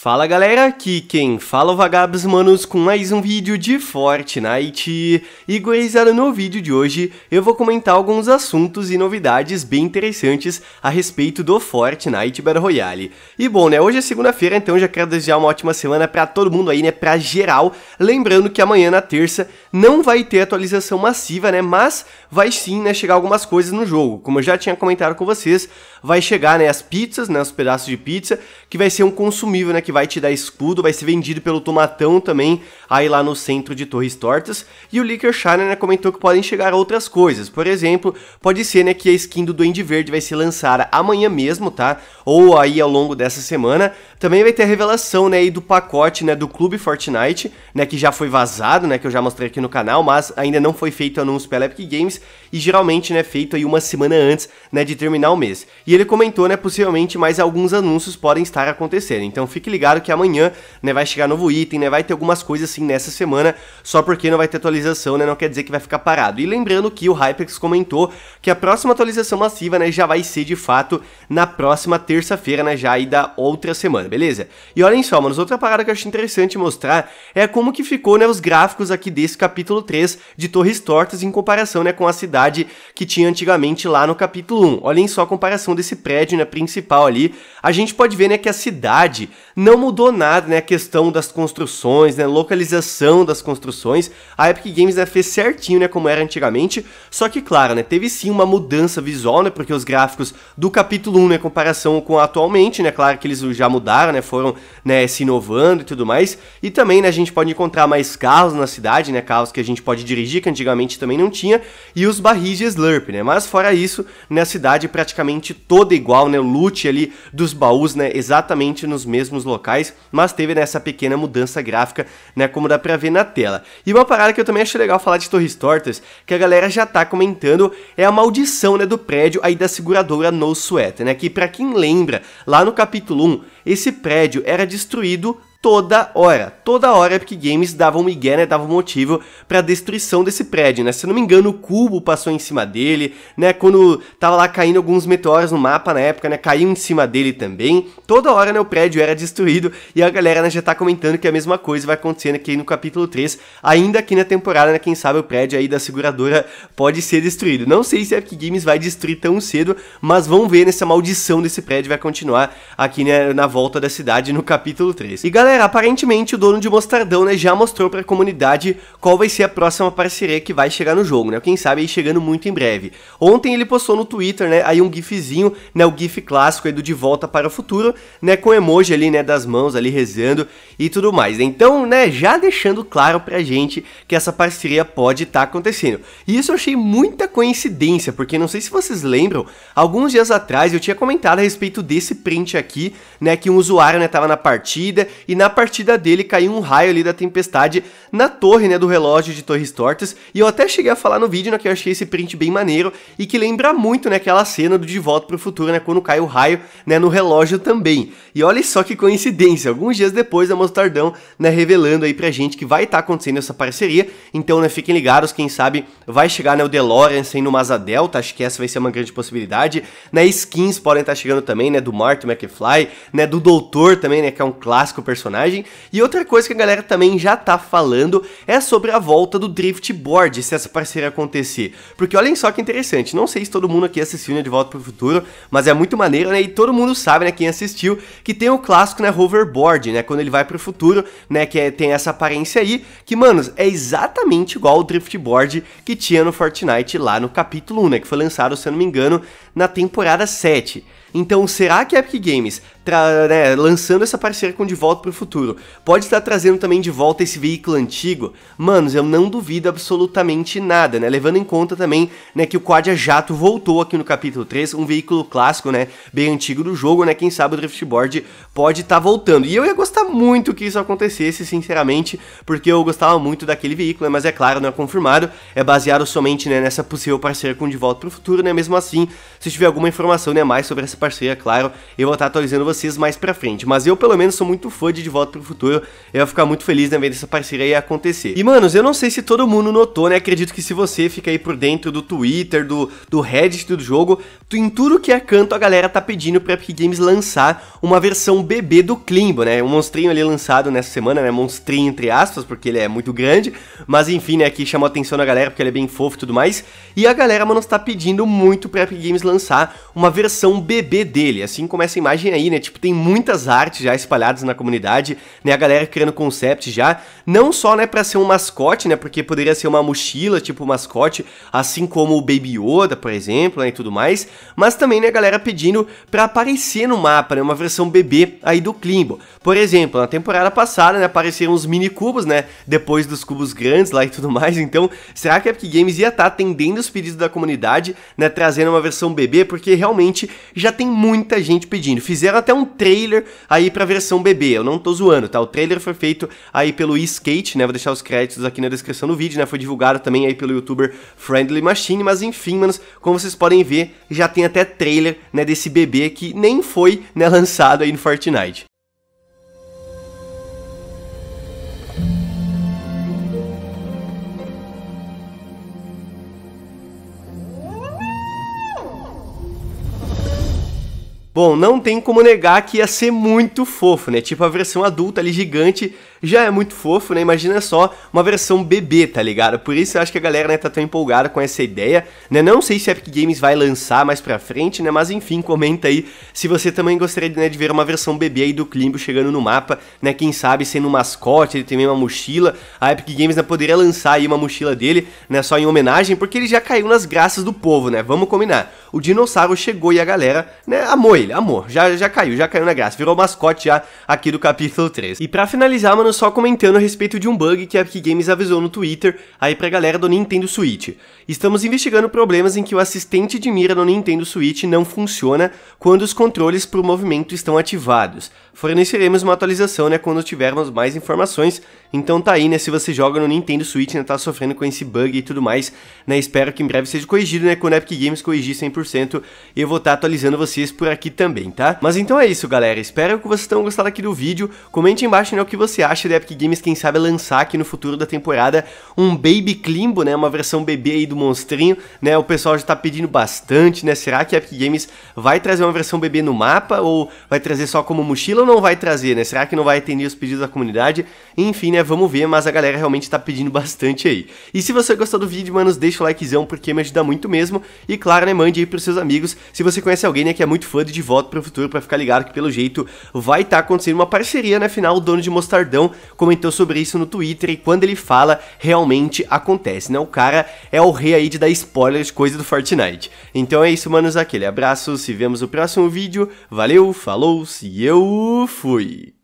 Fala galera, aqui quem fala é o Vagabos Manos com mais um vídeo de Fortnite. E gurizada, no vídeo de hoje eu vou comentar alguns assuntos e novidades bem interessantes a respeito do Fortnite Battle Royale. E bom, né, hoje é segunda-feira, então já quero desejar uma ótima semana pra todo mundo aí, né, pra geral. Lembrando que amanhã na terça não vai ter atualização massiva, né, mas vai sim, né, chegar algumas coisas no jogo. Como eu já tinha comentado com vocês, vai chegar, né, as pizzas, né, os pedaços de pizza, que vai ser um consumível, né, que vai te dar escudo, vai ser vendido pelo Tomatão também, aí lá no centro de Torres Tortas. E o Licker Shiner né, comentou que podem chegar outras coisas. Por exemplo, pode ser né, que a skin do Duende Verde vai ser lançada amanhã mesmo, tá? Ou aí ao longo dessa semana. Também vai ter a revelação né, aí do pacote né, do Clube Fortnite, né, que já foi vazado, né, que eu já mostrei aqui no canal, mas ainda não foi feito anúncio pela Epic Games e geralmente né, feito aí uma semana antes né, de terminar o mês. E ele comentou, né, possivelmente mais alguns anúncios podem estar acontecendo. Então fique ligado ligado que amanhã, né, vai chegar novo item, né, vai ter algumas coisas assim nessa semana, só porque não vai ter atualização, né, não quer dizer que vai ficar parado. E lembrando que o Hypex comentou que a próxima atualização massiva, né, já vai ser de fato na próxima terça-feira, né, já aí da outra semana, beleza? E olhem só, manos, outra parada que eu acho interessante mostrar é como que ficou, né, os gráficos aqui desse capítulo 3 de Torres Tortas em comparação, né, com a cidade que tinha antigamente lá no capítulo 1. Olhem só a comparação desse prédio, né, principal ali. A gente pode ver, né, que a cidade não mudou nada, né? A questão das construções, né? Localização das construções. A Epic Games né, fez certinho, né? Como era antigamente. Só que, claro, né? Teve sim uma mudança visual, né? Porque os gráficos do capítulo 1, né? Comparação com atualmente, né? Claro que eles já mudaram, né? Foram né, se inovando e tudo mais. E também, né? A gente pode encontrar mais carros na cidade, né? Carros que a gente pode dirigir, que antigamente também não tinha. E os barris de Slurp, né? Mas fora isso, né? A cidade praticamente toda igual, né? O loot ali dos baús, né? Exatamente nos mesmos locais locais, mas teve nessa né, pequena mudança gráfica, né, como dá pra ver na tela. E uma parada que eu também acho legal falar de Torres Tortas, que a galera já tá comentando, é a maldição, né, do prédio aí da seguradora No Sweat, né, que pra quem lembra, lá no capítulo 1, esse prédio era destruído toda hora. Toda hora Epic Games dava um migué, né, dava um motivo pra destruição desse prédio, né? Se eu não me engano, o cubo passou em cima dele, né? Quando tava lá caindo alguns meteoros no mapa na época, né, caiu em cima dele também. Toda hora, né, o prédio era destruído e a galera, né, já tá comentando que a mesma coisa vai acontecer aqui no capítulo 3, ainda aqui na temporada, né, quem sabe o prédio aí da seguradora pode ser destruído. Não sei se a Epic Games vai destruir tão cedo, mas vamos ver nessa né, maldição desse prédio vai continuar aqui, né, na volta da cidade no capítulo 3. E galera, Galera, aparentemente o dono de Mostardão, né, já mostrou para a comunidade qual vai ser a próxima parceria que vai chegar no jogo, né? Quem sabe aí chegando muito em breve. Ontem ele postou no Twitter, né, aí um gifzinho, né, o gif clássico aí do De Volta para o Futuro, né, com emoji ali, né, das mãos ali rezando e tudo mais. Né? Então, né, já deixando claro pra gente que essa parceria pode estar tá acontecendo. E isso eu achei muita coincidência, porque não sei se vocês lembram, alguns dias atrás eu tinha comentado a respeito desse print aqui, né, que um usuário, né, tava na partida e na partida dele caiu um raio ali da tempestade na torre, né, do relógio de Torres Tortas, e eu até cheguei a falar no vídeo, né, que eu achei esse print bem maneiro e que lembra muito, né, aquela cena do De Volta para o Futuro, né, quando cai o raio, né, no relógio também. E olha só que coincidência, alguns dias depois a Mostardão, né, revelando aí pra gente que vai estar tá acontecendo essa parceria, então, né, fiquem ligados, quem sabe vai chegar, né, o DeLorean sendo no asa delta, acho que essa vai ser uma grande possibilidade, né, skins podem estar tá chegando também, né, do Martin McFly, né, do Doutor também, né, que é um clássico personagem personagem. E outra coisa que a galera também já tá falando é sobre a volta do Drift Board, se essa parceria acontecer. Porque olhem só que interessante, não sei se todo mundo aqui assistiu né, De Volta pro Futuro, mas é muito maneiro, né? E todo mundo sabe, né, quem assistiu, que tem o clássico, né, Hoverboard, né? Quando ele vai pro futuro, né, que é, tem essa aparência aí, que, mano, é exatamente igual o Drift Board que tinha no Fortnite lá no capítulo 1, né? Que foi lançado, se eu não me engano, na temporada 7. Então, será que a Epic Games, né, lançando essa parceria com De Volta para o Futuro, pode estar trazendo também de volta esse veículo antigo? Manos, eu não duvido absolutamente nada, né? Levando em conta também né, que o Quadia Jato voltou aqui no capítulo 3, um veículo clássico, né? Bem antigo do jogo, né? Quem sabe o Driftboard pode estar tá voltando. E eu ia gostar muito que isso acontecesse, sinceramente, porque eu gostava muito daquele veículo, né, mas é claro, não é confirmado, é baseado somente né, nessa possível parceria com De Volta para o Futuro, né? Mesmo assim, se tiver alguma informação né, mais sobre essa parceria, claro. Eu vou estar atualizando vocês mais pra frente. Mas eu, pelo menos, sou muito fã de De Volta pro Futuro. Eu vou ficar muito feliz na ver essa parceria aí acontecer. E, manos, eu não sei se todo mundo notou, né? Acredito que se você fica aí por dentro do Twitter, do, do Reddit do jogo, em tudo que é canto, a galera tá pedindo pra Epic Games lançar uma versão bebê do Klimbo, né? Um monstrinho ali lançado nessa semana, né? Monstrinho entre aspas, porque ele é muito grande. Mas enfim, né? Aqui chamou atenção da galera porque ele é bem fofo e tudo mais. E a galera, mano, está pedindo muito pra Epic Games lançar uma versão bebê bebê dele, assim como essa imagem aí, né? Tipo, tem muitas artes já espalhadas na comunidade, né? A galera criando concept já, não só, né, para ser um mascote, né? Porque poderia ser uma mochila, tipo mascote, assim como o Baby Yoda, por exemplo, né, e tudo mais, mas também, né, a galera pedindo para aparecer no mapa, né, uma versão bebê aí do Klimbo. Por exemplo, na temporada passada, né, apareceram os mini cubos, né, depois dos cubos grandes lá e tudo mais. Então, será que a Epic Games ia estar tá atendendo os pedidos da comunidade, né, trazendo uma versão bebê? Porque realmente já tem muita gente pedindo. Fizeram até um trailer aí pra versão bebê, eu não tô zoando, tá? O trailer foi feito aí pelo eSkate, né? Vou deixar os créditos aqui na descrição do vídeo, né? Foi divulgado também aí pelo youtuber Friendly Machine, mas enfim, manos, como vocês podem ver, já tem até trailer, né, desse bebê que nem foi, né, lançado aí no Fortnite. Bom, não tem como negar que ia ser muito fofo, né? Tipo a versão adulta ali gigante já é muito fofo, né? Imagina só uma versão bebê, tá ligado? Por isso eu acho que a galera né, tá tão empolgada com essa ideia, né? Não sei se a Epic Games vai lançar mais pra frente, né? Mas enfim, comenta aí se você também gostaria né, de ver uma versão bebê aí do Klimbo chegando no mapa, né? Quem sabe sendo um mascote, ele tem uma mochila. A Epic Games né, poderia lançar aí uma mochila dele, né? Só em homenagem, porque ele já caiu nas graças do povo, né? Vamos combinar. O dinossauro chegou e a galera, né? Amou ele, amor. Já, já caiu, já caiu na graça. Virou mascote já aqui do capítulo 3. E para finalizar, mano, só comentando a respeito de um bug que a Epic Games avisou no Twitter aí pra galera do Nintendo Switch. Estamos investigando problemas em que o assistente de mira no Nintendo Switch não funciona quando os controles para o movimento estão ativados. Forneceremos uma atualização né, quando tivermos mais informações, então tá aí né, se você joga no Nintendo Switch né, tá sofrendo com esse bug e tudo mais, né, espero que em breve seja corrigido né, quando a Epic Games corrigir 100% eu vou estar tá atualizando vocês por aqui também, tá? Mas então é isso galera, espero que vocês tenham gostado aqui do vídeo, comente embaixo né, o que você acha praxe da Epic Games, quem sabe, lançar aqui no futuro da temporada um Baby Climbo, né? Uma versão bebê aí do monstrinho, né? O pessoal já tá pedindo bastante, né? Será que a Epic Games vai trazer uma versão bebê no mapa ou vai trazer só como mochila ou não vai trazer, né? Será que não vai atender os pedidos da comunidade? Enfim, né? Vamos ver, mas a galera realmente tá pedindo bastante aí. E se você gostou do vídeo, manos, deixa o likezão porque me ajuda muito mesmo. E claro, né? Mande aí pros seus amigos. Se você conhece alguém, né? Que é muito fã de De Volta pro Futuro, para ficar ligado que pelo jeito vai estar tá acontecendo uma parceria, né? Final, o dono de Mostardão comentou sobre isso no Twitter e quando ele fala, realmente acontece, né? O cara é o rei aí de dar spoilers, coisa do Fortnite. Então é isso, manos, aquele abraço, se vemos no próximo vídeo, valeu, falou, se eu fui!